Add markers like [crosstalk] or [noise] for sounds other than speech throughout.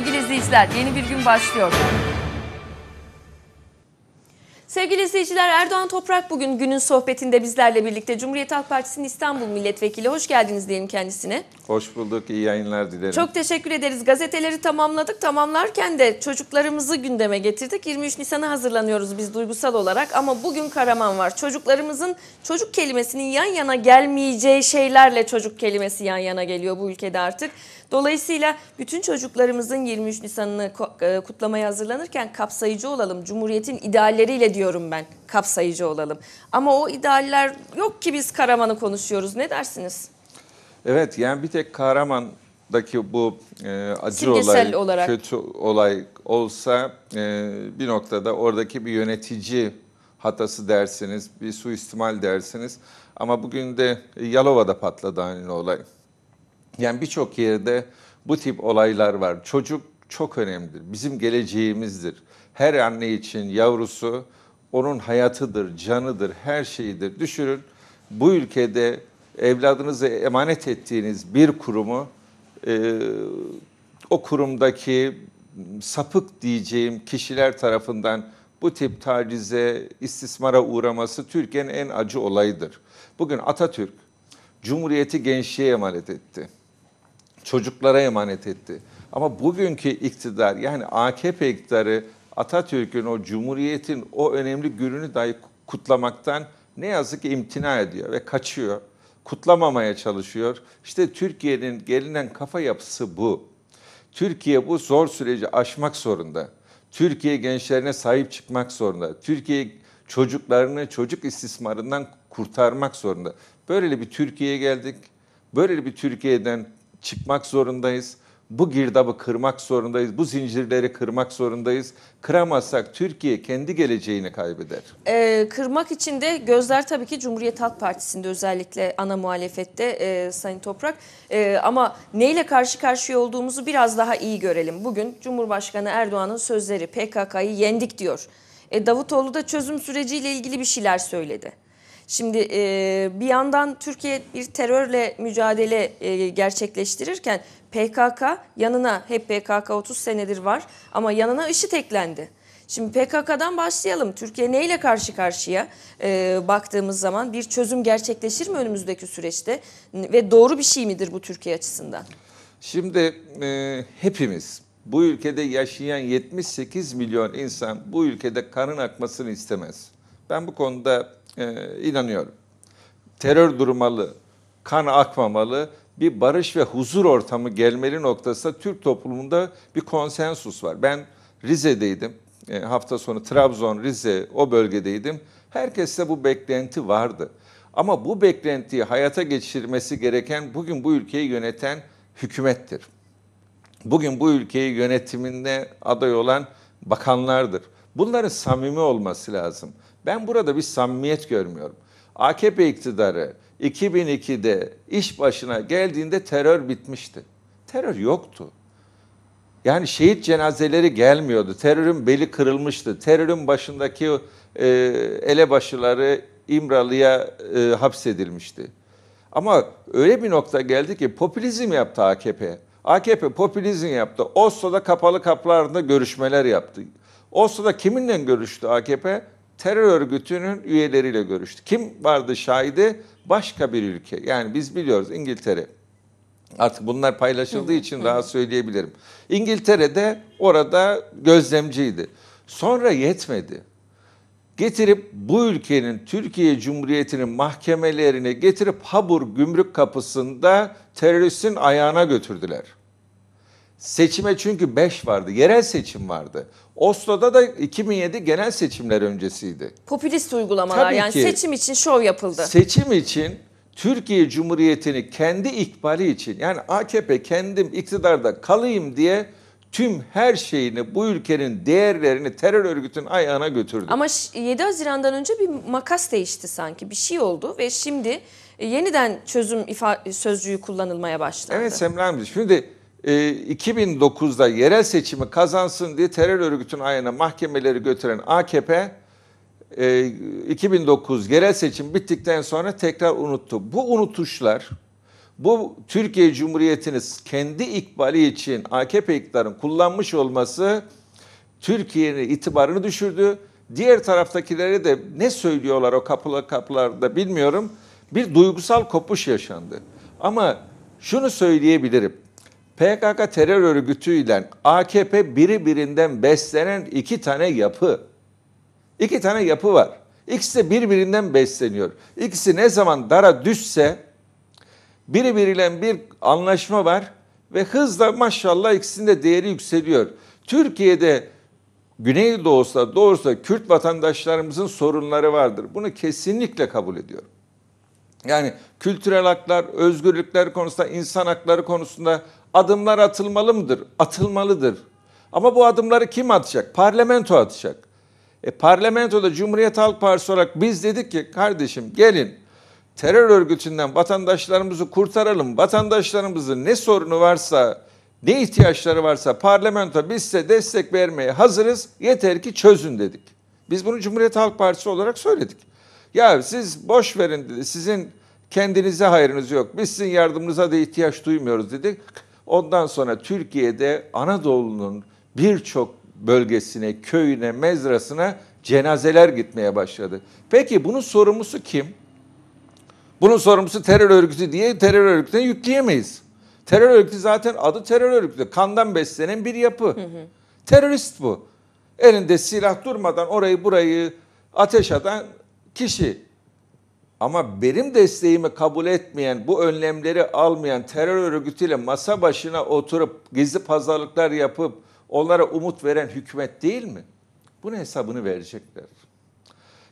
Sevgili izleyiciler yeni bir gün başlıyor. Sevgili izleyiciler Erdoğan Toprak bugün günün sohbetinde bizlerle birlikte Cumhuriyet Halk Partisi'nin İstanbul Milletvekili. Hoş geldiniz diyelim kendisine. Hoş bulduk. iyi yayınlar dilerim. Çok teşekkür ederiz. Gazeteleri tamamladık. Tamamlarken de çocuklarımızı gündeme getirdik. 23 Nisan'a hazırlanıyoruz biz duygusal olarak ama bugün Karaman var. Çocuklarımızın çocuk kelimesinin yan yana gelmeyeceği şeylerle çocuk kelimesi yan yana geliyor bu ülkede artık. Dolayısıyla bütün çocuklarımızın 23 Nisan'ını e, kutlamaya hazırlanırken kapsayıcı olalım. Cumhuriyetin idealleriyle diyorum ben kapsayıcı olalım. Ama o idealler yok ki biz Karaman'ı konuşuyoruz. Ne dersiniz? Evet yani bir tek Kahraman'daki bu e, acı Simgesel olay, olarak. kötü olay olsa e, bir noktada oradaki bir yönetici hatası dersiniz, bir suistimal dersiniz. Ama bugün de Yalova'da patladı aynı olay. Yani birçok yerde bu tip olaylar var. Çocuk çok önemlidir. Bizim geleceğimizdir. Her anne için yavrusu onun hayatıdır, canıdır, her şeyidir. Düşünün bu ülkede evladınıza emanet ettiğiniz bir kurumu e, o kurumdaki sapık diyeceğim kişiler tarafından bu tip tacize, istismara uğraması Türkiye'nin en acı olayıdır. Bugün Atatürk Cumhuriyeti gençliğe emanet etti çocuklara emanet etti. Ama bugünkü iktidar yani AKP iktidarı Atatürk'ün o cumhuriyetin o önemli gününü dahi kutlamaktan ne yazık ki imtina ediyor ve kaçıyor. Kutlamamaya çalışıyor. İşte Türkiye'nin gelinen kafa yapısı bu. Türkiye bu zor süreci aşmak zorunda. Türkiye gençlerine sahip çıkmak zorunda. Türkiye çocuklarını çocuk istismarından kurtarmak zorunda. Böyle bir Türkiye'ye geldik. Böyle bir Türkiye'den çıkmak zorundayız. Bu girdabı kırmak zorundayız. Bu zincirleri kırmak zorundayız. Kıramazsak Türkiye kendi geleceğini kaybeder. Ee, kırmak için de gözler tabii ki Cumhuriyet Halk Partisi'nde özellikle ana muhalefette e, Sayın Toprak. E, ama neyle karşı karşıya olduğumuzu biraz daha iyi görelim. Bugün Cumhurbaşkanı Erdoğan'ın sözleri PKK'yı yendik diyor. E, Davutoğlu da çözüm süreciyle ilgili bir şeyler söyledi. Şimdi e, bir yandan Türkiye bir terörle mücadele e, gerçekleştirirken PKK yanına hep PKK 30 senedir var ama yanına IŞİD eklendi. Şimdi PKK'dan başlayalım. Türkiye neyle karşı karşıya e, baktığımız zaman bir çözüm gerçekleşir mi önümüzdeki süreçte ve doğru bir şey midir bu Türkiye açısından? Şimdi e, hepimiz bu ülkede yaşayan 78 milyon insan bu ülkede kanın akmasını istemez. Ben bu konuda e, inanıyorum. Terör durmalı, kan akmamalı, bir barış ve huzur ortamı gelmeli noktasında Türk toplumunda bir konsensus var. Ben Rize'deydim. E, hafta sonu Trabzon, Rize o bölgedeydim. Herkeste bu beklenti vardı. Ama bu beklentiyi hayata geçirmesi gereken bugün bu ülkeyi yöneten hükümettir. Bugün bu ülkeyi yönetiminde aday olan bakanlardır. Bunların samimi olması lazım. Ben burada bir samimiyet görmüyorum. AKP iktidarı 2002'de iş başına geldiğinde terör bitmişti. Terör yoktu. Yani şehit cenazeleri gelmiyordu. Terörün beli kırılmıştı. Terörün başındaki e, elebaşıları İmralı'ya e, hapsedilmişti. Ama öyle bir nokta geldi ki popülizm yaptı AKP. AKP popülizm yaptı. Oslo'da kapalı kaplarında görüşmeler yaptı. O sırada kiminle görüştü AKP? Terör örgütünün üyeleriyle görüştü. Kim vardı şahidi? Başka bir ülke. Yani biz biliyoruz İngiltere. Artık bunlar paylaşıldığı için rahat söyleyebilirim. İngiltere'de orada gözlemciydi. Sonra yetmedi. Getirip bu ülkenin Türkiye Cumhuriyeti'nin mahkemelerine getirip Habur gümrük kapısında teröristin ayağına götürdüler. Seçime çünkü 5 vardı. Yerel seçim vardı. Oslo'da da 2007 genel seçimler öncesiydi. Popülist uygulamalar Tabii yani ki, seçim için şov yapıldı. Seçim için Türkiye Cumhuriyeti'ni kendi ikbali için yani AKP kendim iktidarda kalayım diye tüm her şeyini bu ülkenin değerlerini terör örgütünün ayağına götürdü. Ama 7 Haziran'dan önce bir makas değişti sanki bir şey oldu ve şimdi e, yeniden çözüm ifa sözcüğü kullanılmaya başladı. Evet Semra Hanım şimdi 2009'da ee, yerel seçimi kazansın diye terör örgütünün ayağına mahkemeleri götüren AKP 2009 e, yerel seçim bittikten sonra tekrar unuttu. Bu unutuşlar bu Türkiye Cumhuriyeti'ni kendi ikbali için AKP iktidarın kullanmış olması Türkiye'nin itibarını düşürdü. Diğer taraftakileri de ne söylüyorlar o kapılar kapılarda bilmiyorum. Bir duygusal kopuş yaşandı. Ama şunu söyleyebilirim. PKK terör örgütüyle AKP biri beslenen iki tane yapı. İki tane yapı var. İkisi de birbirinden besleniyor. İkisi ne zaman dara düşse biri bir anlaşma var ve hızla maşallah ikisinin de değeri yükseliyor. Türkiye'de Güneydoğu'sa doğrusu Kürt vatandaşlarımızın sorunları vardır. Bunu kesinlikle kabul ediyorum. Yani kültürel haklar, özgürlükler konusunda, insan hakları konusunda adımlar atılmalı mıdır? Atılmalıdır. Ama bu adımları kim atacak? Parlamento atacak. E parlamentoda Cumhuriyet Halk Partisi olarak biz dedik ki kardeşim gelin terör örgütünden vatandaşlarımızı kurtaralım. Vatandaşlarımızın ne sorunu varsa, ne ihtiyaçları varsa parlamento biz size destek vermeye hazırız. Yeter ki çözün dedik. Biz bunu Cumhuriyet Halk Partisi olarak söyledik. Ya siz boş verin dedi. Sizin kendinize hayrınız yok. Biz sizin yardımınıza da ihtiyaç duymuyoruz dedik. Ondan sonra Türkiye'de Anadolu'nun birçok bölgesine, köyüne, mezrasına cenazeler gitmeye başladı. Peki bunun sorumlusu kim? Bunun sorumlusu terör örgütü diye terör örgütüne yükleyemeyiz. Terör örgütü zaten adı terör örgütü. Kandan beslenen bir yapı. Hı hı. Terörist bu. Elinde silah durmadan orayı burayı ateş eden kişi. Ama benim desteğimi kabul etmeyen, bu önlemleri almayan terör örgütüyle masa başına oturup gizli pazarlıklar yapıp onlara umut veren hükümet değil mi? Bunun hesabını verecekler.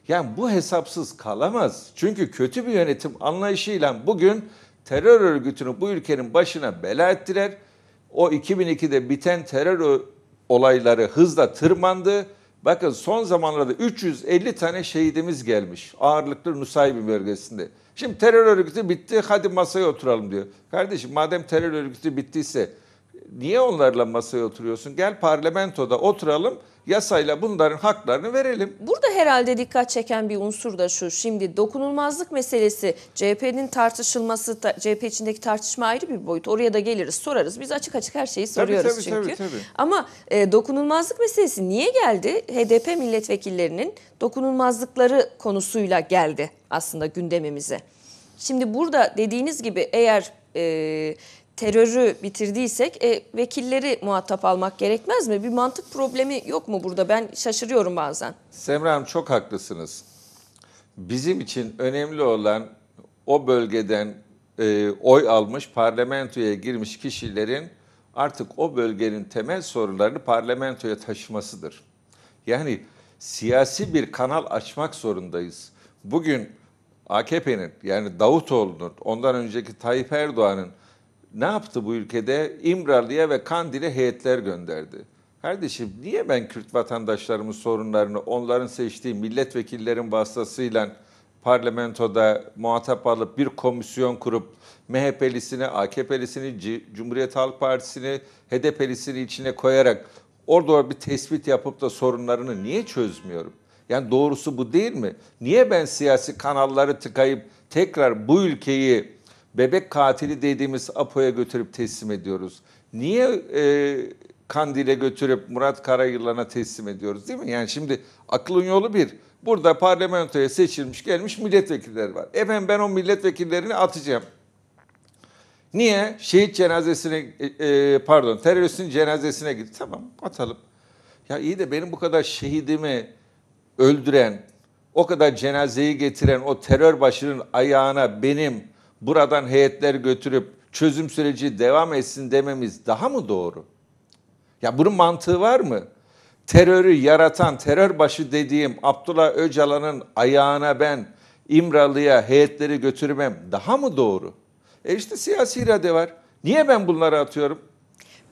Yani bu hesapsız kalamaz. Çünkü kötü bir yönetim anlayışıyla bugün terör örgütünü bu ülkenin başına bela ettiler. O 2002'de biten terör olayları hızla tırmandı Bakın son zamanlarda 350 tane şehidimiz gelmiş ağırlıklı Nusaybin bölgesinde. Şimdi terör örgütü bitti hadi masaya oturalım diyor. Kardeşim madem terör örgütü bittiyse niye onlarla masaya oturuyorsun? Gel parlamentoda oturalım yasayla bunların haklarını verelim. Burada herhalde dikkat çeken bir unsur da şu. Şimdi dokunulmazlık meselesi CHP'nin tartışılması, CHP içindeki tartışma ayrı bir boyut. Oraya da geliriz, sorarız. Biz açık açık her şeyi soruyoruz tabii, tabii, çünkü. Tabii, tabii. Ama e, dokunulmazlık meselesi niye geldi? HDP milletvekillerinin dokunulmazlıkları konusuyla geldi aslında gündemimize. Şimdi burada dediğiniz gibi eğer e, terörü bitirdiysek e, vekilleri muhatap almak gerekmez mi? Bir mantık problemi yok mu burada? Ben şaşırıyorum bazen. Semra Hanım çok haklısınız. Bizim için önemli olan o bölgeden e, oy almış, parlamentoya girmiş kişilerin artık o bölgenin temel sorunlarını parlamentoya taşımasıdır. Yani siyasi bir kanal açmak zorundayız. Bugün AKP'nin yani Davutoğlu'nun, ondan önceki Tayyip Erdoğan'ın ne yaptı bu ülkede? İmralı'ya ve Kandil'e heyetler gönderdi. Kardeşim niye ben Kürt vatandaşlarımın sorunlarını onların seçtiği milletvekillerin vasıtasıyla parlamentoda muhatap alıp bir komisyon kurup MHP'lisini, AKP'lisini, Cumhuriyet Halk Partisi'ni, HDP'lisini içine koyarak orada bir tespit yapıp da sorunlarını niye çözmüyorum? Yani doğrusu bu değil mi? Niye ben siyasi kanalları tıkayıp tekrar bu ülkeyi bebek katili dediğimiz APO'ya götürüp teslim ediyoruz. Niye e, Kandil'e götürüp Murat Karayılan'a teslim ediyoruz değil mi? Yani şimdi aklın yolu bir. Burada parlamentoya seçilmiş gelmiş milletvekilleri var. Efendim ben o milletvekillerini atacağım. Niye? Şehit cenazesine, e, e pardon teröristin cenazesine gitti. Tamam atalım. Ya iyi de benim bu kadar şehidimi öldüren, o kadar cenazeyi getiren o terör başının ayağına benim buradan heyetler götürüp çözüm süreci devam etsin dememiz daha mı doğru? Ya bunun mantığı var mı? Terörü yaratan terör başı dediğim Abdullah Öcalan'ın ayağına ben İmralı'ya heyetleri götürmem daha mı doğru? E işte siyasi irade var. Niye ben bunları atıyorum?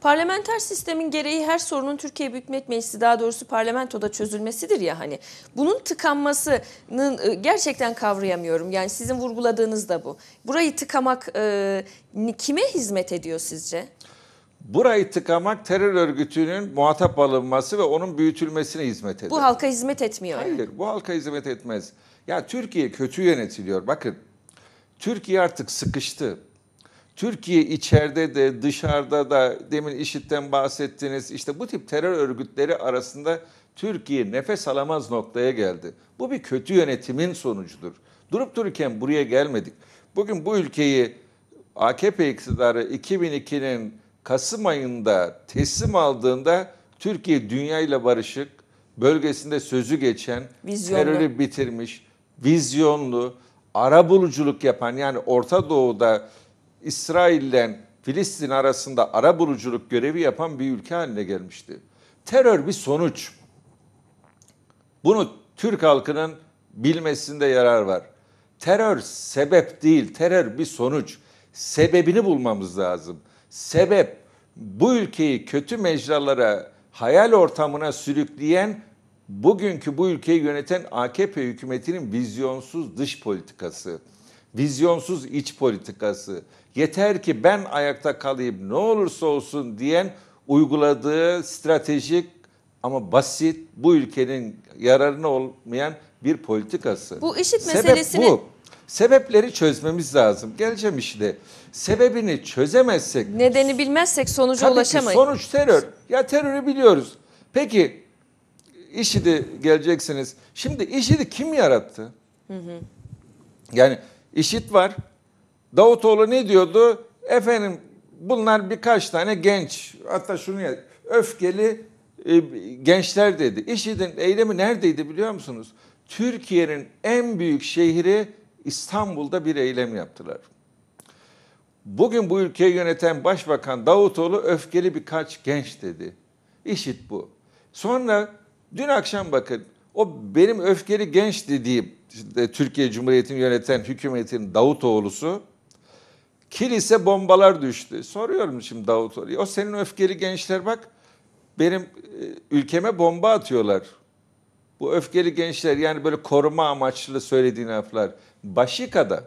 Parlamenter sistemin gereği her sorunun Türkiye Büyük Millet Meclisi daha doğrusu parlamentoda çözülmesidir ya hani. Bunun tıkanmasının ıı, gerçekten kavrayamıyorum. Yani sizin vurguladığınız da bu. Burayı tıkamak e, kime hizmet ediyor sizce? Burayı tıkamak terör örgütünün muhatap alınması ve onun büyütülmesine hizmet eder. Bu halka hizmet etmiyor. Hayır bu halka hizmet etmez. Ya Türkiye kötü yönetiliyor. Bakın Türkiye artık sıkıştı. Türkiye içeride de dışarıda da demin IŞİD'den bahsettiniz. işte bu tip terör örgütleri arasında Türkiye nefes alamaz noktaya geldi. Bu bir kötü yönetimin sonucudur. Durup dururken buraya gelmedik. Bugün bu ülkeyi AKP iktidarı 2002'nin Kasım ayında teslim aldığında Türkiye dünyayla barışık, bölgesinde sözü geçen, vizyonlu. terörü bitirmiş, vizyonlu, arabuluculuk yapan yani Orta Doğu'da İsrail'den Filistin arasında ara buluculuk görevi yapan bir ülke haline gelmişti. Terör bir sonuç. Bunu Türk halkının bilmesinde yarar var. Terör sebep değil, terör bir sonuç. Sebebini bulmamız lazım. Sebep bu ülkeyi kötü mecralara, hayal ortamına sürükleyen bugünkü bu ülkeyi yöneten AKP hükümetinin vizyonsuz dış politikası, vizyonsuz iç politikası, yeter ki ben ayakta kalayım ne olursa olsun diyen uyguladığı stratejik ama basit bu ülkenin yararına olmayan bir politikası. Bu IŞİD Sebep meselesini bu. Sebepleri çözmemiz lazım. Geleceğim işte. Sebebini çözemezsek. Nedeni bilmezsek sonuca tabii ulaşamayız. Ki sonuç terör. Ya terörü biliyoruz. Peki IŞİD'i geleceksiniz. Şimdi IŞİD'i kim yarattı? Hı hı. Yani IŞİD var. Davutoğlu ne diyordu? Efendim bunlar birkaç tane genç hatta şunu ya öfkeli e, gençler dedi. IŞİD'in eylemi neredeydi biliyor musunuz? Türkiye'nin en büyük şehri İstanbul'da bir eylem yaptılar. Bugün bu ülkeyi yöneten Başbakan Davutoğlu öfkeli birkaç genç dedi. İşit bu. Sonra dün akşam bakın o benim öfkeli genç dediğim Türkiye Cumhuriyeti'ni yöneten hükümetin Davutoğlu'su Kilise bombalar düştü. Soruyorum şimdi Davutoğlu'ya. O senin öfkeli gençler bak benim e, ülkeme bomba atıyorlar. Bu öfkeli gençler yani böyle koruma amaçlı söylediğin laflar. Başika'da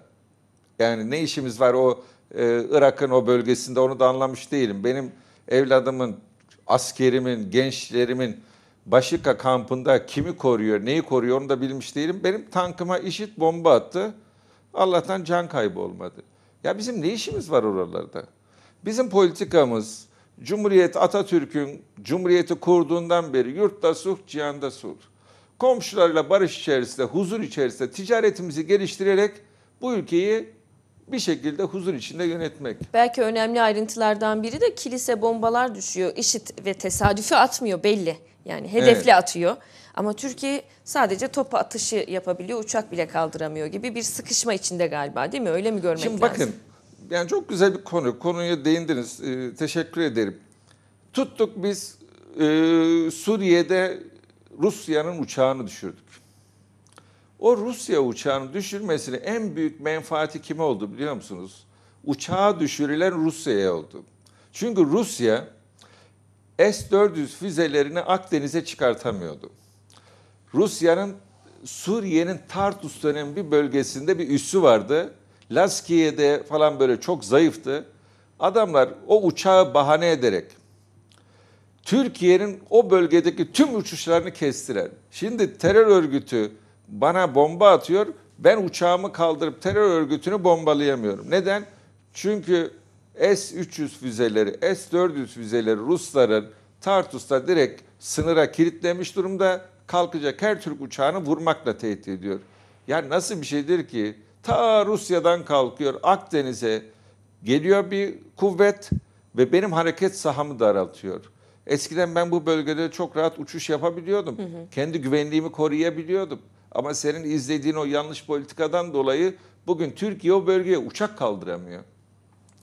yani ne işimiz var o e, Irak'ın o bölgesinde onu da anlamış değilim. Benim evladımın, askerimin, gençlerimin Başika kampında kimi koruyor, neyi koruyor onu da bilmiş değilim. Benim tankıma işit bomba attı. Allah'tan can kaybı olmadı. Ya bizim ne işimiz var oralarda? Bizim politikamız Cumhuriyet Atatürk'ün Cumhuriyeti kurduğundan beri yurtta sulh, cihanda sulh. Komşularla barış içerisinde, huzur içerisinde ticaretimizi geliştirerek bu ülkeyi bir şekilde huzur içinde yönetmek. Belki önemli ayrıntılardan biri de kilise bombalar düşüyor. işit ve tesadüfi atmıyor belli. Yani hedefli evet. atıyor. Ama Türkiye sadece topa atışı yapabiliyor, uçak bile kaldıramıyor gibi bir sıkışma içinde galiba değil mi? Öyle mi görmek Şimdi lazım? Şimdi bakın yani çok güzel bir konu. Konuya değindiniz. Ee, teşekkür ederim. Tuttuk biz e, Suriye'de Rusya'nın uçağını düşürdük. O Rusya uçağını düşürmesine en büyük menfaati kime oldu biliyor musunuz? Uçağı düşürülen Rusya'ya oldu. Çünkü Rusya S-400 füzelerini Akdeniz'e çıkartamıyordu. Rusya'nın Suriye'nin Tartus dönemi bir bölgesinde bir üssü vardı. Laskiye'de falan böyle çok zayıftı. Adamlar o uçağı bahane ederek Türkiye'nin o bölgedeki tüm uçuşlarını kestiler. Şimdi terör örgütü bana bomba atıyor. Ben uçağımı kaldırıp terör örgütünü bombalayamıyorum. Neden? Çünkü S-300 füzeleri, S-400 füzeleri Rusların Tartus'ta direkt sınıra kilitlemiş durumda kalkacak her Türk uçağını vurmakla tehdit ediyor. Yani nasıl bir şeydir ki ta Rusya'dan kalkıyor Akdeniz'e geliyor bir kuvvet ve benim hareket sahamı daraltıyor. Eskiden ben bu bölgede çok rahat uçuş yapabiliyordum. Hı hı. Kendi güvenliğimi koruyabiliyordum. Ama senin izlediğin o yanlış politikadan dolayı bugün Türkiye o bölgeye uçak kaldıramıyor.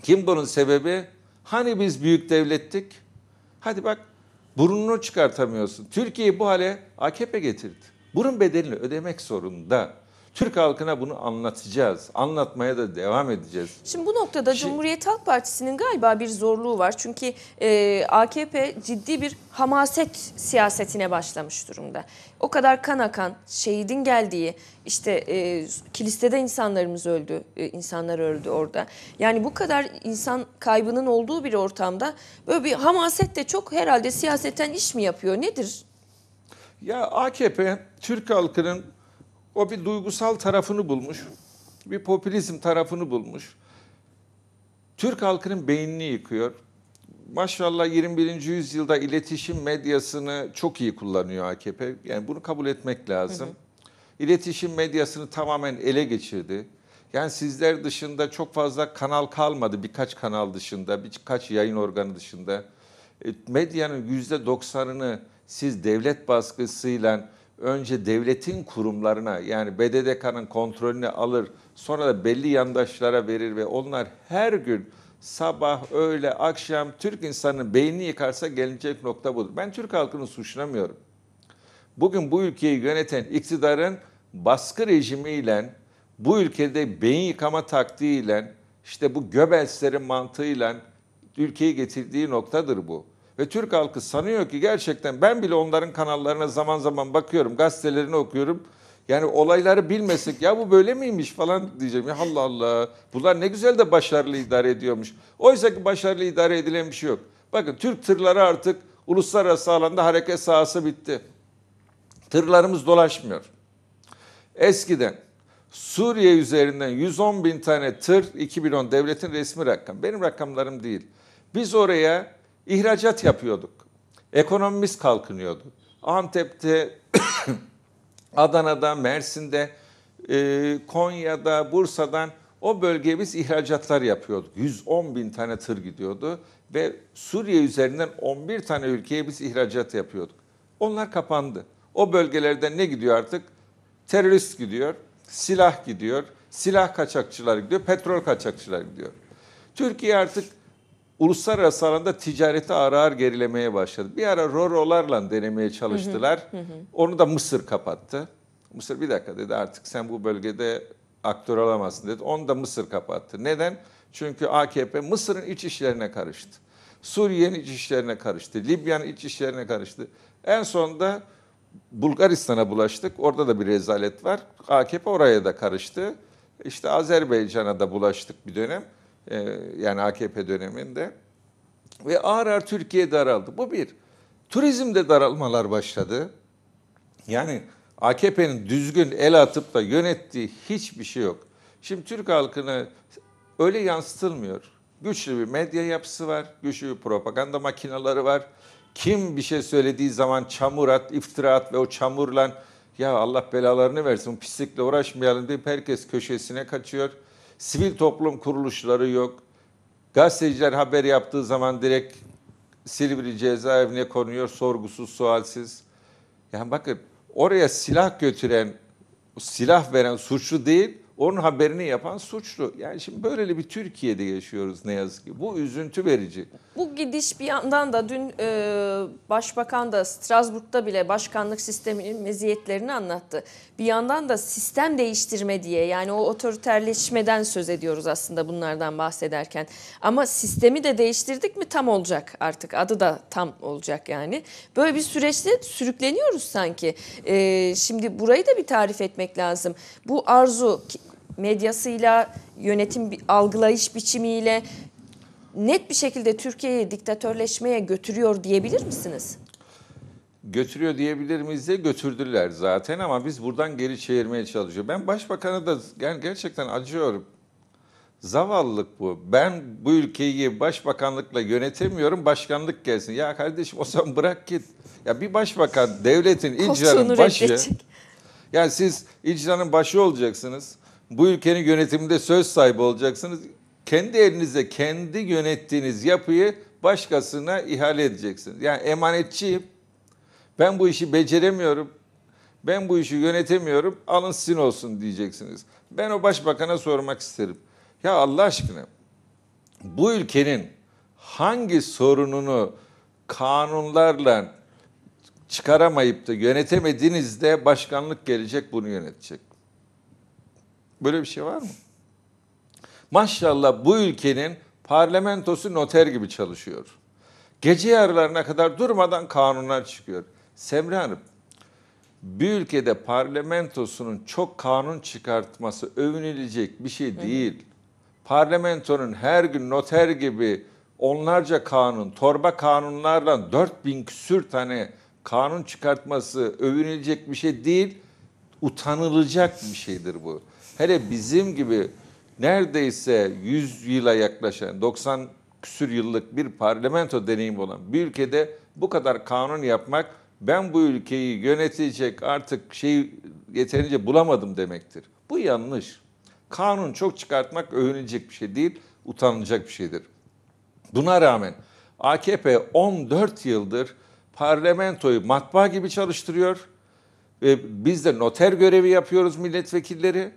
Kim bunun sebebi? Hani biz büyük devlettik? Hadi bak Burnunu çıkartamıyorsun. Türkiye'yi bu hale AKP getirdi. Bunun bedelini ödemek zorunda. Türk halkına bunu anlatacağız. Anlatmaya da devam edeceğiz. Şimdi bu noktada Şimdi, şey- Cumhuriyet Halk Partisi'nin galiba bir zorluğu var. Çünkü e, AKP ciddi bir hamaset siyasetine başlamış durumda. O kadar kan akan, şehidin geldiği, işte e, kilisede insanlarımız öldü, e, insanlar öldü orada. Yani bu kadar insan kaybının olduğu bir ortamda böyle bir hamaset de çok herhalde siyaseten iş mi yapıyor? Nedir? Ya AKP Türk halkının o bir duygusal tarafını bulmuş. Bir popülizm tarafını bulmuş. Türk halkının beynini yıkıyor. Maşallah 21. yüzyılda iletişim medyasını çok iyi kullanıyor AKP. Yani bunu kabul etmek lazım. İletişim medyasını tamamen ele geçirdi. Yani sizler dışında çok fazla kanal kalmadı birkaç kanal dışında, birkaç yayın organı dışında. E, medyanın yüzde doksanını siz devlet baskısıyla önce devletin kurumlarına yani BDDK'nın kontrolünü alır, sonra da belli yandaşlara verir ve onlar her gün sabah, öğle, akşam Türk insanının beynini yıkarsa gelecek nokta budur. Ben Türk halkını suçlamıyorum. Bugün bu ülkeyi yöneten iktidarın baskı rejimiyle, bu ülkede beyin yıkama taktiğiyle, işte bu Göbelslerin mantığıyla ülkeyi getirdiği noktadır bu. Ve Türk halkı sanıyor ki gerçekten ben bile onların kanallarına zaman zaman bakıyorum, gazetelerini okuyorum. Yani olayları bilmesek ya bu böyle miymiş falan diyeceğim. Ya Allah Allah bunlar ne güzel de başarılı idare ediyormuş. Oysa ki başarılı idare edilen bir şey yok. Bakın Türk tırları artık uluslararası alanda hareket sahası bitti. Tırlarımız dolaşmıyor. Eskiden Suriye üzerinden 110 bin tane tır 2010 devletin resmi rakam. Benim rakamlarım değil. Biz oraya İhracat yapıyorduk. Ekonomimiz kalkınıyordu. Antep'te, [coughs] Adana'da, Mersin'de, e, Konya'da, Bursa'dan o bölgeye biz ihracatlar yapıyorduk. 110 bin tane tır gidiyordu ve Suriye üzerinden 11 tane ülkeye biz ihracat yapıyorduk. Onlar kapandı. O bölgelerden ne gidiyor artık? Terörist gidiyor, silah gidiyor, silah kaçakçılar gidiyor, petrol kaçakçılar gidiyor. Türkiye artık uluslararası alanda ticareti ağır ağır gerilemeye başladı. Bir ara Roro'larla denemeye çalıştılar. Onu da Mısır kapattı. Mısır bir dakika dedi artık sen bu bölgede aktör olamazsın dedi. Onu da Mısır kapattı. Neden? Çünkü AKP Mısır'ın iç işlerine karıştı. Suriye'nin iç işlerine karıştı. Libya'nın iç işlerine karıştı. En sonunda Bulgaristan'a bulaştık. Orada da bir rezalet var. AKP oraya da karıştı. İşte Azerbaycan'a da bulaştık bir dönem. E, yani AKP döneminde ve ağır ağır Türkiye daraldı. Bu bir. Turizmde daralmalar başladı. Yani AKP'nin düzgün el atıp da yönettiği hiçbir şey yok. Şimdi Türk halkını öyle yansıtılmıyor. Güçlü bir medya yapısı var, güçlü bir propaganda makineleri var. Kim bir şey söylediği zaman çamur at, iftira at ve o çamurla ya Allah belalarını versin pislikle uğraşmayalım deyip herkes köşesine kaçıyor. Sivil toplum kuruluşları yok. Gazeteciler haber yaptığı zaman direkt Silivri cezaevine konuyor sorgusuz sualsiz. Yani bakın oraya silah götüren, silah veren suçlu değil, onun haberini yapan suçlu. Yani şimdi böyleli bir Türkiye'de yaşıyoruz ne yazık ki. Bu üzüntü verici. Bu gidiş bir yandan da dün e, başbakan da Strasbourg'da bile başkanlık sisteminin meziyetlerini anlattı. Bir yandan da sistem değiştirme diye yani o otoriterleşmeden söz ediyoruz aslında bunlardan bahsederken. Ama sistemi de değiştirdik mi tam olacak artık adı da tam olacak yani. Böyle bir süreçte sürükleniyoruz sanki. E, şimdi burayı da bir tarif etmek lazım. Bu arzu medyasıyla, yönetim algılayış biçimiyle net bir şekilde Türkiye'yi diktatörleşmeye götürüyor diyebilir misiniz? Götürüyor diyebilir miyiz de götürdüler zaten ama biz buradan geri çevirmeye çalışıyoruz. Ben başbakanı da gerçekten acıyorum. Zavallık bu. Ben bu ülkeyi başbakanlıkla yönetemiyorum, başkanlık gelsin. Ya kardeşim o zaman bırak git. Ya bir başbakan devletin icranın başı. Ya yani siz icranın başı olacaksınız bu ülkenin yönetiminde söz sahibi olacaksınız. Kendi elinizle kendi yönettiğiniz yapıyı başkasına ihale edeceksiniz. Yani emanetçiyim. Ben bu işi beceremiyorum. Ben bu işi yönetemiyorum. Alın sizin olsun diyeceksiniz. Ben o başbakana sormak isterim. Ya Allah aşkına bu ülkenin hangi sorununu kanunlarla çıkaramayıp da yönetemediğinizde başkanlık gelecek bunu yönetecek. Böyle bir şey var mı? Maşallah bu ülkenin parlamentosu noter gibi çalışıyor. Gece yarılarına kadar durmadan kanunlar çıkıyor. Semra Hanım, bir ülkede parlamentosunun çok kanun çıkartması övünülecek bir şey değil. Evet. Parlamentonun her gün noter gibi onlarca kanun, torba kanunlarla 4000 küsür tane kanun çıkartması övünülecek bir şey değil, utanılacak bir şeydir bu. Hele bizim gibi neredeyse 100 yıla yaklaşan 90 küsür yıllık bir parlamento deneyim olan bir ülkede bu kadar kanun yapmak ben bu ülkeyi yönetecek artık şey yeterince bulamadım demektir. Bu yanlış. Kanun çok çıkartmak övünecek bir şey değil, utanılacak bir şeydir. Buna rağmen AKP 14 yıldır parlamentoyu matbaa gibi çalıştırıyor. ve Biz de noter görevi yapıyoruz milletvekilleri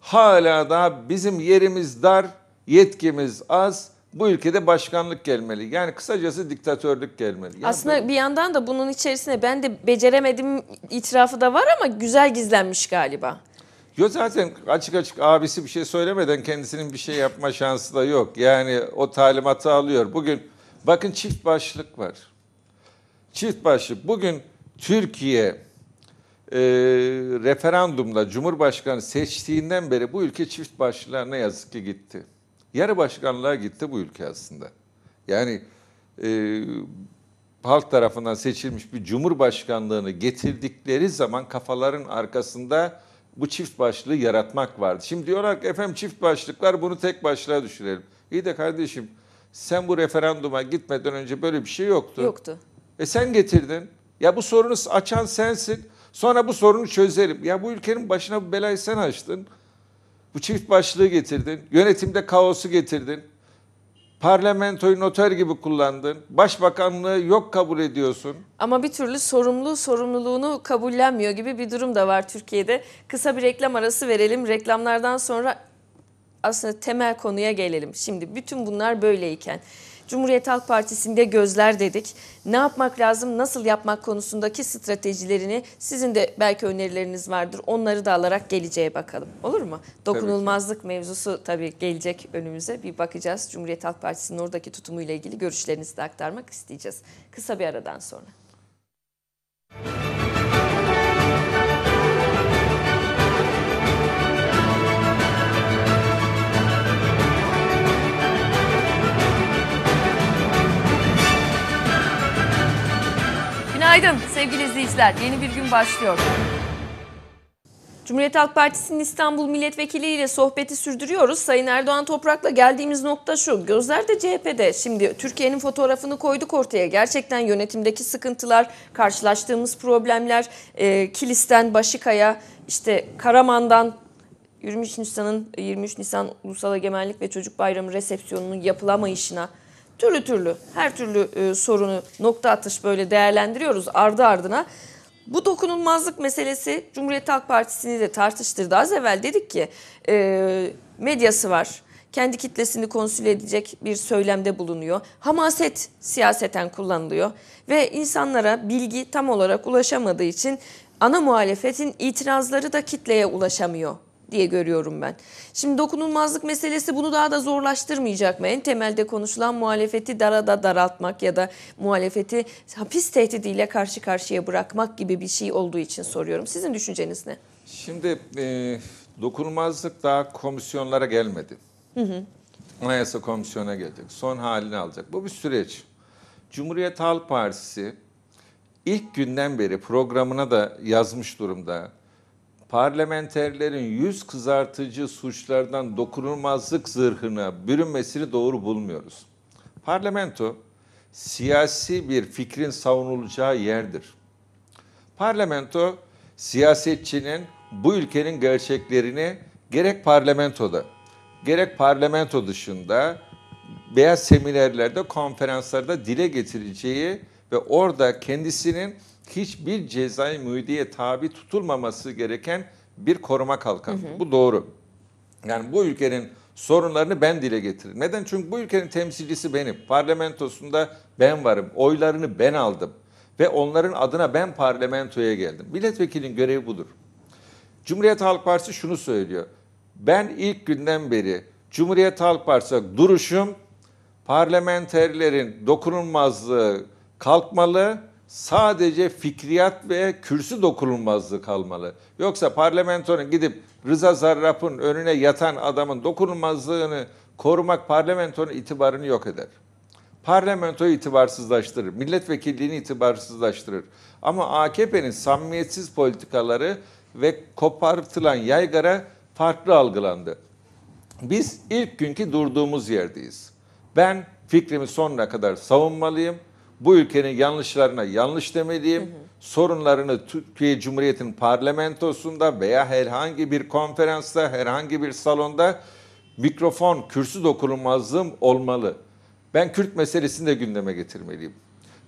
hala daha bizim yerimiz dar, yetkimiz az, bu ülkede başkanlık gelmeli. Yani kısacası diktatörlük gelmeli. Yani Aslında böyle... bir yandan da bunun içerisine ben de beceremedim itirafı da var ama güzel gizlenmiş galiba. Yo zaten açık açık abisi bir şey söylemeden kendisinin bir şey yapma şansı da yok. Yani o talimatı alıyor. Bugün bakın çift başlık var. Çift başlık. Bugün Türkiye e, referandumda Cumhurbaşkanı seçtiğinden beri bu ülke çift başlılığa ne yazık ki gitti. Yarı başkanlığa gitti bu ülke aslında. Yani e, halk tarafından seçilmiş bir cumhurbaşkanlığını getirdikleri zaman kafaların arkasında bu çift başlığı yaratmak vardı. Şimdi diyorlar ki efendim çift başlıklar bunu tek başlığa düşürelim. İyi de kardeşim sen bu referanduma gitmeden önce böyle bir şey yoktu. Yoktu. E sen getirdin. Ya bu sorunu açan sensin. Sonra bu sorunu çözerim. Ya bu ülkenin başına bu belayı sen açtın. Bu çift başlığı getirdin. Yönetimde kaosu getirdin. Parlamentoyu noter gibi kullandın. Başbakanlığı yok kabul ediyorsun. Ama bir türlü sorumlu sorumluluğunu kabullenmiyor gibi bir durum da var Türkiye'de. Kısa bir reklam arası verelim. Reklamlardan sonra aslında temel konuya gelelim. Şimdi bütün bunlar böyleyken Cumhuriyet Halk Partisi'nde gözler dedik. Ne yapmak lazım, nasıl yapmak konusundaki stratejilerini sizin de belki önerileriniz vardır. Onları da alarak geleceğe bakalım. Olur mu? Dokunulmazlık tabii mevzusu tabii gelecek önümüze. Bir bakacağız. Cumhuriyet Halk Partisi'nin oradaki tutumuyla ilgili görüşlerinizi de aktarmak isteyeceğiz. Kısa bir aradan sonra. sevgili izleyiciler. Yeni bir gün başlıyor. Cumhuriyet Halk Partisi'nin İstanbul Milletvekili ile sohbeti sürdürüyoruz. Sayın Erdoğan Toprak'la geldiğimiz nokta şu. Gözler de CHP'de. Şimdi Türkiye'nin fotoğrafını koyduk ortaya. Gerçekten yönetimdeki sıkıntılar, karşılaştığımız problemler, e, Kilis'ten Başıkaya, işte Karaman'dan 23 Nisan'ın 23 Nisan Ulusal Egemenlik ve Çocuk Bayramı resepsiyonunun yapılamayışına türlü türlü her türlü e, sorunu nokta atış böyle değerlendiriyoruz ardı ardına. Bu dokunulmazlık meselesi Cumhuriyet Halk Partisi'ni de tartıştırdı. Az evvel dedik ki e, medyası var. Kendi kitlesini konsül edecek bir söylemde bulunuyor. Hamaset siyaseten kullanılıyor. Ve insanlara bilgi tam olarak ulaşamadığı için ana muhalefetin itirazları da kitleye ulaşamıyor diye görüyorum ben. Şimdi dokunulmazlık meselesi bunu daha da zorlaştırmayacak mı? En temelde konuşulan muhalefeti darada daraltmak ya da muhalefeti hapis tehdidiyle karşı karşıya bırakmak gibi bir şey olduğu için soruyorum. Sizin düşünceniz ne? Şimdi e, dokunulmazlık daha komisyonlara gelmedi. Hı hı. Anayasa komisyonuna gelecek. Son halini alacak. Bu bir süreç. Cumhuriyet Halk Partisi ilk günden beri programına da yazmış durumda parlamenterlerin yüz kızartıcı suçlardan dokunulmazlık zırhına bürünmesini doğru bulmuyoruz. Parlamento siyasi bir fikrin savunulacağı yerdir. Parlamento siyasetçinin bu ülkenin gerçeklerini gerek parlamentoda gerek parlamento dışında beyaz seminerlerde, konferanslarda dile getireceği ve orada kendisinin hiçbir cezai müdiye tabi tutulmaması gereken bir koruma kalkanı. Hı hı. Bu doğru. Yani bu ülkenin sorunlarını ben dile getiririm. Neden? Çünkü bu ülkenin temsilcisi benim. Parlamentosunda ben varım. Oylarını ben aldım. Ve onların adına ben parlamentoya geldim. Milletvekilinin görevi budur. Cumhuriyet Halk Partisi şunu söylüyor. Ben ilk günden beri Cumhuriyet Halk Partisi duruşum parlamenterlerin dokunulmazlığı kalkmalı sadece fikriyat ve kürsü dokunulmazlığı kalmalı. Yoksa parlamentonun gidip Rıza Zarrab'ın önüne yatan adamın dokunulmazlığını korumak parlamentonun itibarını yok eder. Parlamentoyu itibarsızlaştırır, milletvekilliğini itibarsızlaştırır. Ama AKP'nin samimiyetsiz politikaları ve kopartılan yaygara farklı algılandı. Biz ilk günkü durduğumuz yerdeyiz. Ben fikrimi sonuna kadar savunmalıyım bu ülkenin yanlışlarına yanlış demediğim Hı hı. Sorunlarını Türkiye Cumhuriyeti'nin parlamentosunda veya herhangi bir konferansta, herhangi bir salonda mikrofon, kürsü dokunulmazlığım olmalı. Ben Kürt meselesini de gündeme getirmeliyim.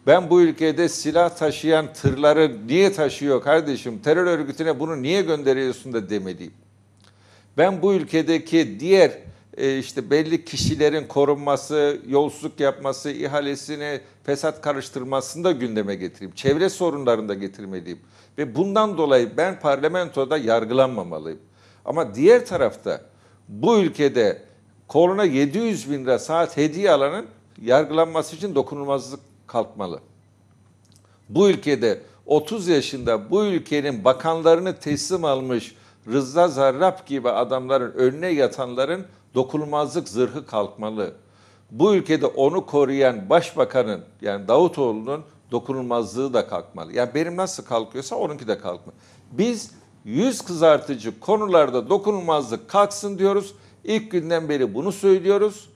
Ben bu ülkede silah taşıyan tırları niye taşıyor kardeşim? Terör örgütüne bunu niye gönderiyorsun da demeliyim. Ben bu ülkedeki diğer e, işte belli kişilerin korunması, yolsuzluk yapması, ihalesini fesat karıştırmasını da gündeme getireyim. Çevre sorunlarını da getirmeliyim. Ve bundan dolayı ben parlamentoda yargılanmamalıyım. Ama diğer tarafta bu ülkede koluna 700 bin lira saat hediye alanın yargılanması için dokunulmazlık kalkmalı. Bu ülkede 30 yaşında bu ülkenin bakanlarını teslim almış Rıza Zarrab gibi adamların önüne yatanların dokunulmazlık zırhı kalkmalı. Bu ülkede onu koruyan başbakanın yani Davutoğlu'nun dokunulmazlığı da kalkmalı. Yani benim nasıl kalkıyorsa onunki de kalkmalı. Biz yüz kızartıcı konularda dokunulmazlık kalksın diyoruz. İlk günden beri bunu söylüyoruz.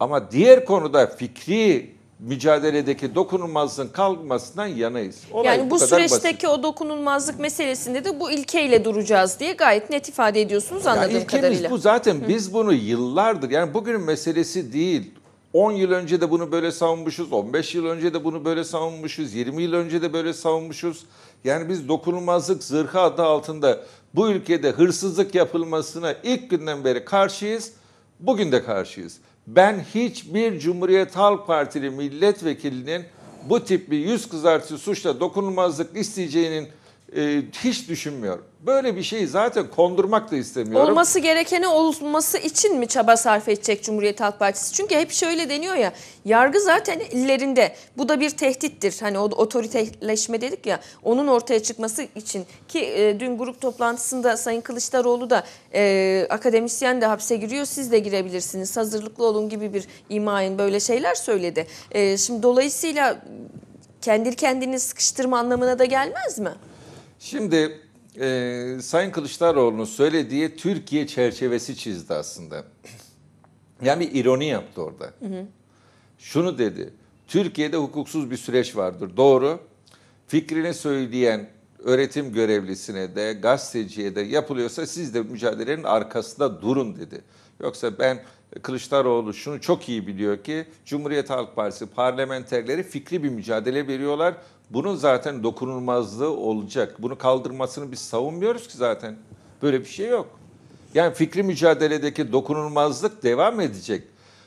Ama diğer konuda fikri mücadeledeki dokunulmazlığın kalmasından yanayız. Olay yani bu, bu süreçteki basit. o dokunulmazlık meselesinde de bu ilkeyle duracağız diye gayet net ifade ediyorsunuz anladığım ya kadarıyla. bu zaten Hı. biz bunu yıllardır yani bugünün meselesi değil. 10 yıl önce de bunu böyle savunmuşuz, 15 yıl önce de bunu böyle savunmuşuz, 20 yıl önce de böyle savunmuşuz. Yani biz dokunulmazlık zırhı adı altında bu ülkede hırsızlık yapılmasına ilk günden beri karşıyız, bugün de karşıyız ben hiçbir Cumhuriyet Halk Partili milletvekilinin bu tip bir yüz kızartıcı suçla dokunulmazlık isteyeceğinin e, hiç düşünmüyorum. Böyle bir şeyi zaten kondurmak da istemiyorum. Olması gerekeni olması için mi çaba sarf edecek Cumhuriyet Halk Partisi? Çünkü hep şöyle deniyor ya, yargı zaten illerinde. Bu da bir tehdittir. Hani o otoriteleşme dedik ya, onun ortaya çıkması için. Ki e, dün grup toplantısında Sayın Kılıçdaroğlu da e, akademisyen de hapse giriyor, siz de girebilirsiniz. Hazırlıklı olun gibi bir imayın böyle şeyler söyledi. E, şimdi dolayısıyla kendi kendini sıkıştırma anlamına da gelmez mi? Şimdi e, Sayın Kılıçdaroğlu'nun söylediği Türkiye çerçevesi çizdi aslında. Yani bir ironi yaptı orada. Hı hı. Şunu dedi. Türkiye'de hukuksuz bir süreç vardır. Doğru. Fikrini söyleyen öğretim görevlisine de gazeteciye de yapılıyorsa siz de mücadelenin arkasında durun dedi. Yoksa ben Kılıçdaroğlu şunu çok iyi biliyor ki Cumhuriyet Halk Partisi parlamenterleri fikri bir mücadele veriyorlar. Bunun zaten dokunulmazlığı olacak. Bunu kaldırmasını biz savunmuyoruz ki zaten. Böyle bir şey yok. Yani fikri mücadeledeki dokunulmazlık devam edecek.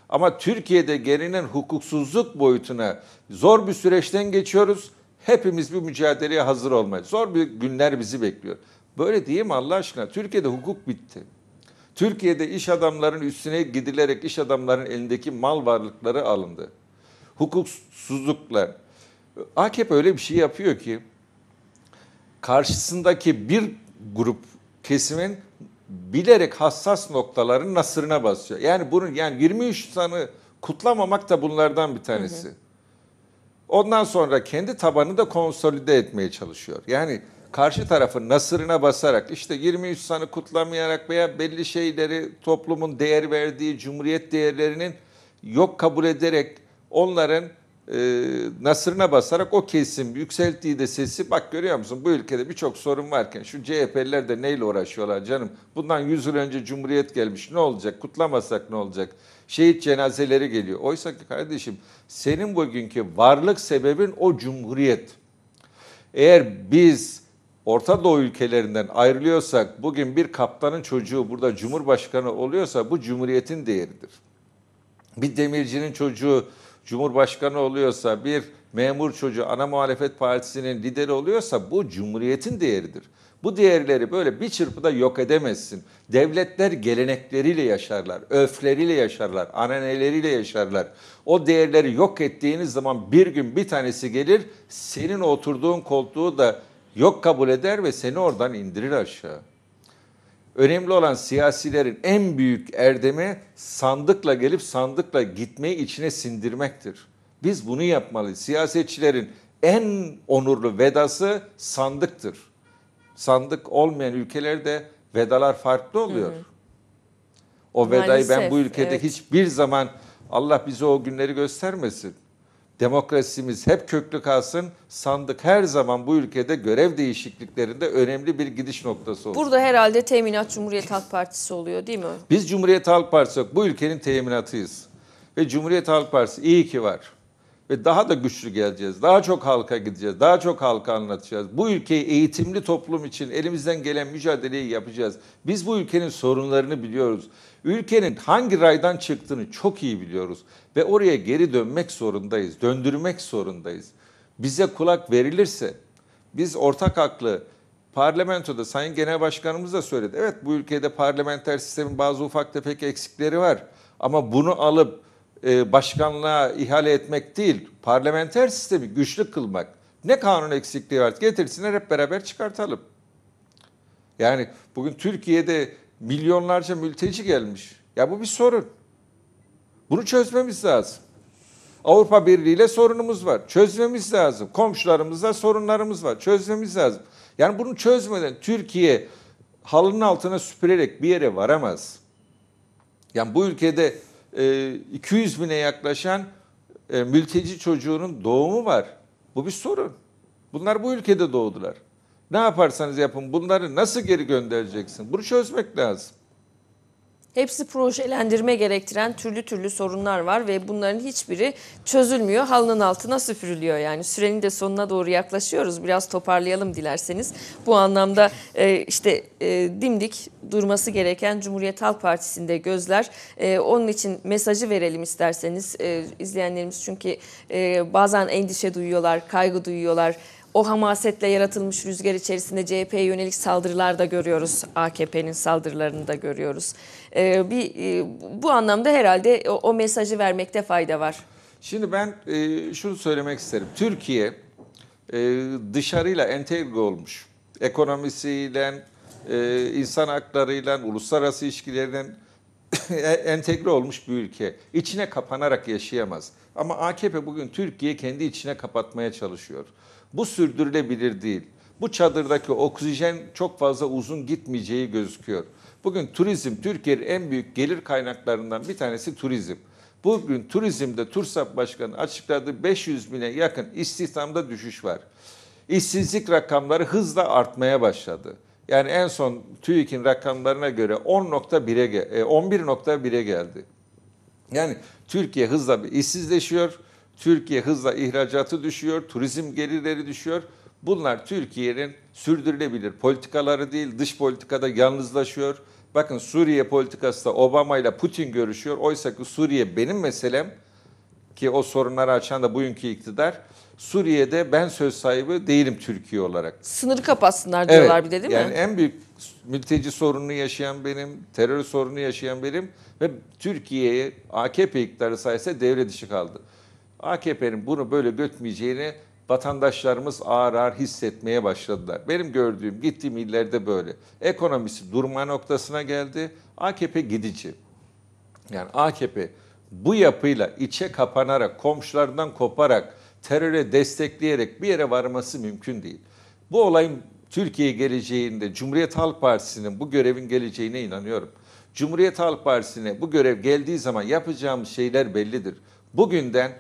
Ama Türkiye'de gelinen hukuksuzluk boyutuna zor bir süreçten geçiyoruz. Hepimiz bir mücadeleye hazır olmalıyız. Zor bir günler bizi bekliyor. Böyle diyeyim Allah aşkına? Türkiye'de hukuk bitti. Türkiye'de iş adamlarının üstüne gidilerek iş adamlarının elindeki mal varlıkları alındı. Hukuksuzluklar. AKP öyle bir şey yapıyor ki karşısındaki bir grup kesimin bilerek hassas noktaların nasırına basıyor. Yani bunun yani 23 sanı kutlamamak da bunlardan bir tanesi. Hı hı. Ondan sonra kendi tabanı da konsolide etmeye çalışıyor. Yani karşı tarafın nasırına basarak işte 23 sanı kutlamayarak veya belli şeyleri toplumun değer verdiği cumhuriyet değerlerinin yok kabul ederek onların e, nasırına basarak o kesim yükselttiği de sesi bak görüyor musun bu ülkede birçok sorun varken şu CHP'liler de neyle uğraşıyorlar canım. Bundan 100 yıl önce Cumhuriyet gelmiş ne olacak kutlamasak ne olacak şehit cenazeleri geliyor. Oysa ki kardeşim senin bugünkü varlık sebebin o Cumhuriyet. Eğer biz Orta Doğu ülkelerinden ayrılıyorsak bugün bir kaptanın çocuğu burada cumhurbaşkanı oluyorsa bu cumhuriyetin değeridir. Bir demircinin çocuğu Cumhurbaşkanı oluyorsa, bir memur çocuğu ana muhalefet partisinin lideri oluyorsa bu cumhuriyetin değeridir. Bu değerleri böyle bir çırpıda yok edemezsin. Devletler gelenekleriyle yaşarlar, öfleriyle yaşarlar, ananeleriyle yaşarlar. O değerleri yok ettiğiniz zaman bir gün bir tanesi gelir, senin oturduğun koltuğu da yok kabul eder ve seni oradan indirir aşağı. Önemli olan siyasilerin en büyük erdemi sandıkla gelip sandıkla gitmeyi içine sindirmektir. Biz bunu yapmalıyız. Siyasetçilerin en onurlu vedası sandıktır. Sandık olmayan ülkelerde vedalar farklı oluyor. Hı hı. O vedayı Maalesef, ben bu ülkede evet. hiçbir zaman Allah bize o günleri göstermesin. Demokrasimiz hep köklü kalsın. Sandık her zaman bu ülkede görev değişikliklerinde önemli bir gidiş noktası olsun. Burada herhalde teminat Cumhuriyet Halk Partisi oluyor değil mi? Biz Cumhuriyet Halk Partisi yok. Bu ülkenin teminatıyız. Ve Cumhuriyet Halk Partisi iyi ki var ve daha da güçlü geleceğiz. Daha çok halka gideceğiz. Daha çok halka anlatacağız. Bu ülkeyi eğitimli toplum için elimizden gelen mücadeleyi yapacağız. Biz bu ülkenin sorunlarını biliyoruz. Ülkenin hangi raydan çıktığını çok iyi biliyoruz ve oraya geri dönmek zorundayız. Döndürmek zorundayız. Bize kulak verilirse biz ortak haklı parlamentoda Sayın Genel Başkanımız da söyledi. Evet bu ülkede parlamenter sistemin bazı ufak tefek eksikleri var. Ama bunu alıp e, başkanlığa ihale etmek değil, parlamenter sistemi güçlü kılmak. Ne kanun eksikliği var getirsinler hep beraber çıkartalım. Yani bugün Türkiye'de milyonlarca mülteci gelmiş. Ya bu bir sorun. Bunu çözmemiz lazım. Avrupa Birliği ile sorunumuz var. Çözmemiz lazım. Komşularımızla sorunlarımız var. Çözmemiz lazım. Yani bunu çözmeden Türkiye halının altına süpürerek bir yere varamaz. Yani bu ülkede 200 e, bine yaklaşan e, mülteci çocuğunun doğumu var. Bu bir sorun. Bunlar bu ülkede doğdular. Ne yaparsanız yapın bunları nasıl geri göndereceksin? Bunu çözmek lazım. Hepsi projelendirme gerektiren türlü türlü sorunlar var ve bunların hiçbiri çözülmüyor. Halının altına süpürülüyor yani. Sürenin de sonuna doğru yaklaşıyoruz. Biraz toparlayalım dilerseniz. Bu anlamda e, işte e, dimdik durması gereken Cumhuriyet Halk Partisi'nde gözler. E, onun için mesajı verelim isterseniz izleyenlerimiz çünkü bazen endişe duyuyorlar, kaygı duyuyorlar o hamasetle yaratılmış rüzgar içerisinde CHP'ye yönelik saldırılar da görüyoruz. AKP'nin saldırılarını da görüyoruz. Ee, e, bir Bu anlamda herhalde o, o mesajı vermekte fayda var. Şimdi ben e, şunu söylemek isterim. Türkiye e, dışarıyla entegre olmuş. Ekonomisiyle, e, insan haklarıyla, uluslararası ilişkilerden [coughs] entegre olmuş bir ülke. İçine kapanarak yaşayamaz. Ama AKP bugün Türkiye kendi içine kapatmaya çalışıyor. Bu sürdürülebilir değil. Bu çadırdaki oksijen çok fazla uzun gitmeyeceği gözüküyor. Bugün turizm Türkiye'nin en büyük gelir kaynaklarından bir tanesi turizm. Bugün turizmde TURSAP Başkanı açıkladığı 500 bine yakın istihdamda düşüş var. İşsizlik rakamları hızla artmaya başladı. Yani en son TÜİK'in rakamlarına göre 10.1'e 11.1'e e, geldi. Yani Türkiye hızla işsizleşiyor Türkiye hızla ihracatı düşüyor, turizm gelirleri düşüyor. Bunlar Türkiye'nin sürdürülebilir politikaları değil, dış politikada yalnızlaşıyor. Bakın Suriye politikası da Obama ile Putin görüşüyor. Oysa ki Suriye benim meselem ki o sorunları açan da bugünkü iktidar. Suriye'de ben söz sahibi değilim Türkiye olarak. Sınırı kapatsınlar diyorlar evet, bir de değil yani mi? Yani en büyük mülteci sorununu yaşayan benim, terör sorununu yaşayan benim ve Türkiye'yi AKP iktidarı sayesinde devre dışı kaldı. AKP'nin bunu böyle götmeyeceğini vatandaşlarımız ağır ağır hissetmeye başladılar. Benim gördüğüm, gittiğim illerde böyle. Ekonomisi durma noktasına geldi. AKP gidici. Yani AKP bu yapıyla içe kapanarak, komşulardan koparak, teröre destekleyerek bir yere varması mümkün değil. Bu olayın Türkiye geleceğinde Cumhuriyet Halk Partisi'nin bu görevin geleceğine inanıyorum. Cumhuriyet Halk Partisi'ne bu görev geldiği zaman yapacağımız şeyler bellidir. Bugünden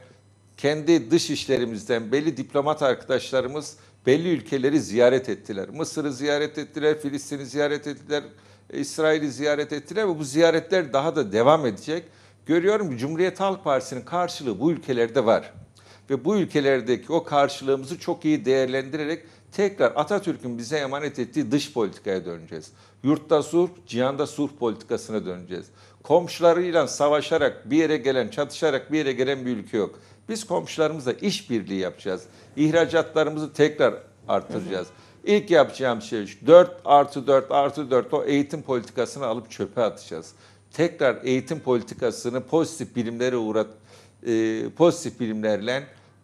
kendi dış işlerimizden belli diplomat arkadaşlarımız belli ülkeleri ziyaret ettiler. Mısır'ı ziyaret ettiler, Filistin'i ziyaret ettiler, İsrail'i ziyaret ettiler ve bu ziyaretler daha da devam edecek. Görüyorum ki Cumhuriyet Halk Partisi'nin karşılığı bu ülkelerde var. Ve bu ülkelerdeki o karşılığımızı çok iyi değerlendirerek tekrar Atatürk'ün bize emanet ettiği dış politikaya döneceğiz. Yurtta sulh, cihanda sulh politikasına döneceğiz. Komşularıyla savaşarak bir yere gelen, çatışarak bir yere gelen bir ülke yok. Biz komşularımızla işbirliği yapacağız. İhracatlarımızı tekrar artıracağız. İlk yapacağım şey 4 artı 4 artı 4 o eğitim politikasını alıp çöpe atacağız. Tekrar eğitim politikasını pozitif bilimlere uğrat, e, pozitif bilimlerle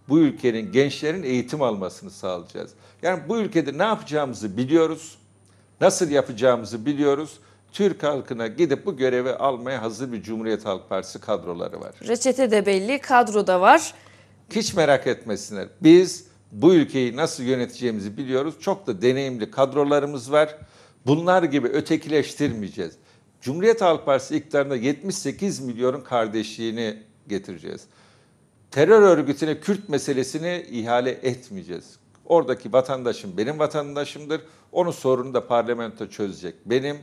bu ülkenin gençlerin eğitim almasını sağlayacağız. Yani bu ülkede ne yapacağımızı biliyoruz. Nasıl yapacağımızı biliyoruz. Türk halkına gidip bu görevi almaya hazır bir Cumhuriyet Halk Partisi kadroları var. Reçete de belli, kadro da var. Hiç merak etmesinler. Biz bu ülkeyi nasıl yöneteceğimizi biliyoruz. Çok da deneyimli kadrolarımız var. Bunlar gibi ötekileştirmeyeceğiz. Cumhuriyet Halk Partisi iktidarında 78 milyonun kardeşliğini getireceğiz. Terör örgütüne Kürt meselesini ihale etmeyeceğiz. Oradaki vatandaşım benim vatandaşımdır. Onun sorununu da parlamento çözecek. Benim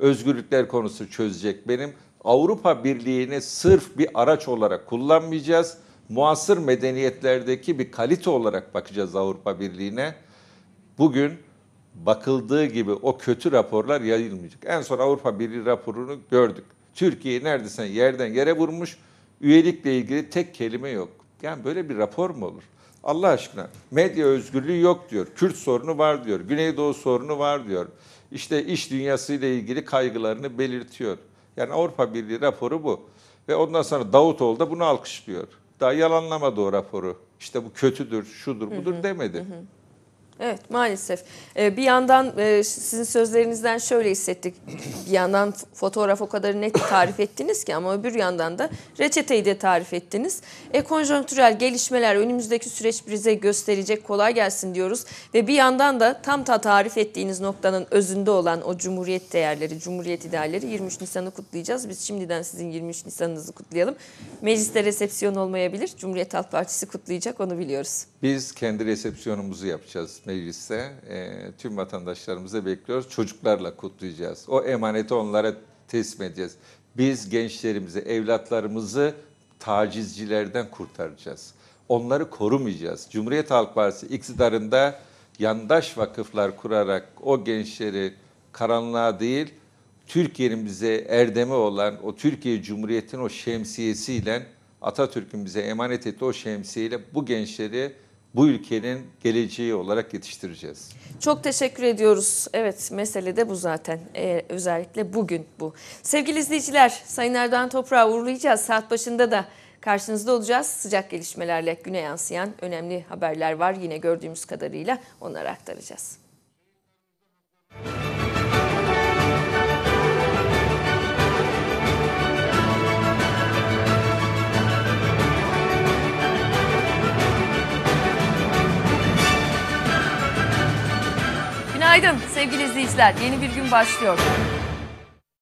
özgürlükler konusu çözecek. Benim Avrupa Birliği'ni sırf bir araç olarak kullanmayacağız. Muasır medeniyetlerdeki bir kalite olarak bakacağız Avrupa Birliği'ne. Bugün bakıldığı gibi o kötü raporlar yayılmayacak. En son Avrupa Birliği raporunu gördük. Türkiye neredeyse yerden yere vurmuş. Üyelikle ilgili tek kelime yok. Yani böyle bir rapor mu olur? Allah aşkına medya özgürlüğü yok diyor. Kürt sorunu var diyor. Güneydoğu sorunu var diyor işte iş dünyasıyla ilgili kaygılarını belirtiyor. Yani Avrupa Birliği raporu bu. Ve ondan sonra Davutoğlu da bunu alkışlıyor. Daha yalanlamadı o raporu. İşte bu kötüdür, şudur, budur hı hı, demedi. Hı hı. Evet maalesef. Ee, bir yandan e, sizin sözlerinizden şöyle hissettik. Bir yandan fotoğraf o kadar net tarif ettiniz ki ama öbür yandan da reçeteyi de tarif ettiniz. E, konjonktürel gelişmeler önümüzdeki süreç bize gösterecek kolay gelsin diyoruz. Ve bir yandan da tam ta tarif ettiğiniz noktanın özünde olan o cumhuriyet değerleri, cumhuriyet idealleri 23 Nisan'ı kutlayacağız. Biz şimdiden sizin 23 Nisan'ınızı kutlayalım. Mecliste resepsiyon olmayabilir. Cumhuriyet Halk Partisi kutlayacak onu biliyoruz. Biz kendi resepsiyonumuzu yapacağız mecliste e, tüm vatandaşlarımızı bekliyoruz. Çocuklarla kutlayacağız. O emaneti onlara teslim edeceğiz. Biz gençlerimizi, evlatlarımızı tacizcilerden kurtaracağız. Onları korumayacağız. Cumhuriyet Halk Partisi iktidarında yandaş vakıflar kurarak o gençleri karanlığa değil, Türkiye'nin bize erdemi olan o Türkiye Cumhuriyeti'nin o şemsiyesiyle Atatürk'ün bize emanet ettiği o şemsiyeyle bu gençleri bu ülkenin geleceği olarak yetiştireceğiz. Çok teşekkür ediyoruz. Evet mesele de bu zaten. Ee, özellikle bugün bu. Sevgili izleyiciler Sayın Erdoğan Toprağı uğurlayacağız. Saat başında da karşınızda olacağız. Sıcak gelişmelerle güne yansıyan önemli haberler var. Yine gördüğümüz kadarıyla onları aktaracağız. Müzik Günaydın sevgili izleyiciler. Yeni bir gün başlıyor.